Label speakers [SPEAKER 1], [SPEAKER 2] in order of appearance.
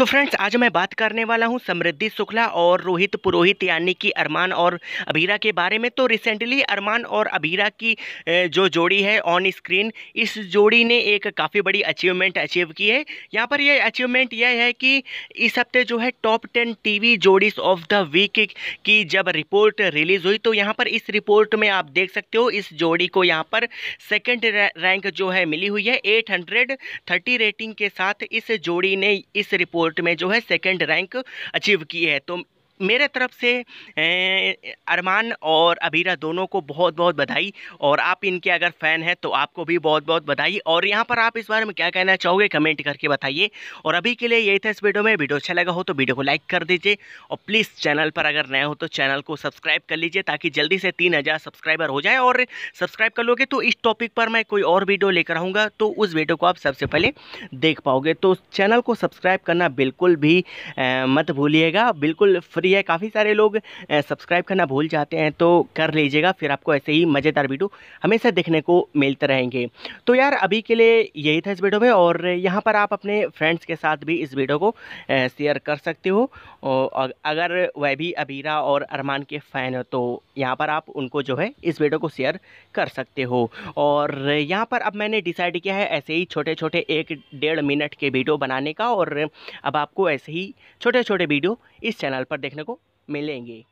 [SPEAKER 1] सो so friends आज मैं बात करने वाला हूं समृद्धि शुक्ला और रोहित पुरोहित यानी कि अरमान और अभीरा के बारे में तो रिसेंटली अरमान और अभीरा की जो जोड़ी है ऑन स्क्रीन इस जोड़ी ने एक काफ़ी बड़ी अचीवमेंट अचीव की है यहाँ पर यह अचीवमेंट यह है कि इस हफ्ते जो है टॉप टेन टीवी जोड़ीज ऑफ द वीक की जब रिपोर्ट रिलीज़ हुई तो यहाँ पर इस रिपोर्ट में आप देख सकते हो इस जोड़ी को यहाँ पर सेकेंड रैंक जो है मिली हुई है एट रेटिंग के साथ इस जोड़ी ने इस रिपोर्ट कोर्ट में जो है सेकेंड रैंक अचीव की है तो मेरे तरफ से अरमान और अबीरा दोनों को बहुत बहुत बधाई और आप इनके अगर फ़ैन हैं तो आपको भी बहुत बहुत बधाई और यहाँ पर आप इस बारे में क्या कहना चाहोगे कमेंट करके बताइए और अभी के लिए यही था इस वीडियो में वीडियो अच्छा लगा हो तो वीडियो को लाइक कर दीजिए और प्लीज़ चैनल पर अगर नया हो तो चैनल को सब्सक्राइब कर लीजिए ताकि जल्दी से तीन सब्सक्राइबर हो जाए और सब्सक्राइब कर लोगे तो इस टॉपिक पर मैं कोई और वीडियो लेकर आऊँगा तो उस वीडियो को आप सबसे पहले देख पाओगे तो चैनल को सब्सक्राइब करना बिल्कुल भी मत भूलिएगा बिल्कुल फ्री भी है काफ़ी सारे लोग सब्सक्राइब करना भूल जाते हैं तो कर लीजिएगा फिर आपको ऐसे ही मज़ेदार वीडियो हमेशा देखने को मिलते रहेंगे तो यार अभी के लिए यही था इस वीडियो में और यहाँ पर आप अपने फ्रेंड्स के साथ भी इस वीडियो को शेयर कर सकते हो और अगर वह भी अबीरा और अरमान के फ़ैन हो तो यहाँ पर आप उनको जो है इस वीडियो को शेयर कर सकते हो और यहाँ पर अब मैंने डिसाइड किया है ऐसे ही छोटे छोटे एक डेढ़ मिनट के वीडियो बनाने का और अब आपको ऐसे ही छोटे छोटे वीडियो इस चैनल पर देखने देखने को मिलेंगी